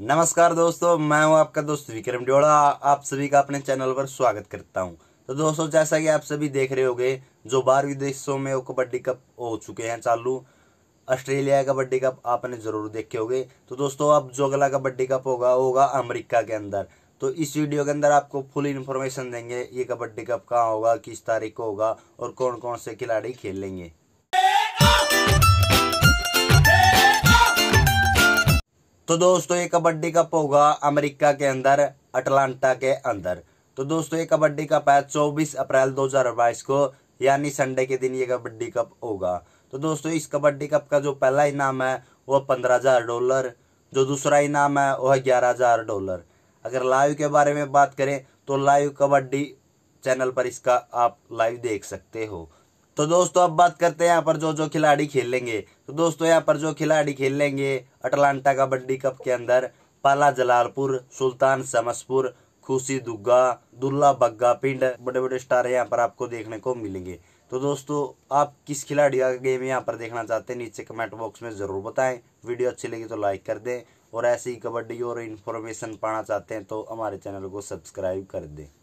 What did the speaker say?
नमस्कार दोस्तों मैं हूं आपका दोस्त विक्रम ड्योड़ा आप सभी का अपने चैनल पर स्वागत करता हूं तो दोस्तों जैसा कि आप सभी देख रहे होंगे जो बाहर विदेशों में वो कबड्डी कप हो चुके हैं चालू ऑस्ट्रेलिया कबड्डी कप आपने ज़रूर देखे होंगे तो दोस्तों अब जो अगला कबड्डी कप होगा होगा अमरीका के अंदर तो इस वीडियो के अंदर आपको फुल इन्फॉर्मेशन देंगे ये कबड्डी कप कहाँ होगा किस तारीख को होगा और कौन कौन से खिलाड़ी खेलेंगे तो दोस्तों ये कबड्डी कप होगा अमेरिका के अंदर अटलांटा के अंदर तो दोस्तों ये कबड्डी कप है चौबीस अप्रैल 2022 को यानी संडे के दिन ये कबड्डी कप होगा तो दोस्तों इस कबड्डी कप का जो पहला इनाम है वह पंद्रह हज़ार डॉलर जो दूसरा इनाम है वह ग्यारह हज़ार डॉलर अगर लाइव के बारे में बात करें तो लाइव कबड्डी चैनल पर इसका आप लाइव देख सकते हो तो दोस्तों अब बात करते हैं यहाँ पर जो जो खिलाड़ी खेल लेंगे तो दोस्तों यहाँ पर जो खिलाड़ी खेल लेंगे अटलांटा कबड्डी कप के अंदर पाला जलालपुर सुल्तान समसपुर खुशी दुग्गा दुल्ला बग्गा पिंड बड़े बड़े स्टार यहाँ पर आपको देखने को मिलेंगे तो दोस्तों आप किस खिलाड़ी का गेम यहाँ पर देखना चाहते हैं नीचे कमेंट बॉक्स में ज़रूर बताएं वीडियो अच्छी लगी तो लाइक कर दें और ऐसी कबड्डी और इन्फॉर्मेशन पाना चाहते हैं तो हमारे चैनल को सब्सक्राइब कर दें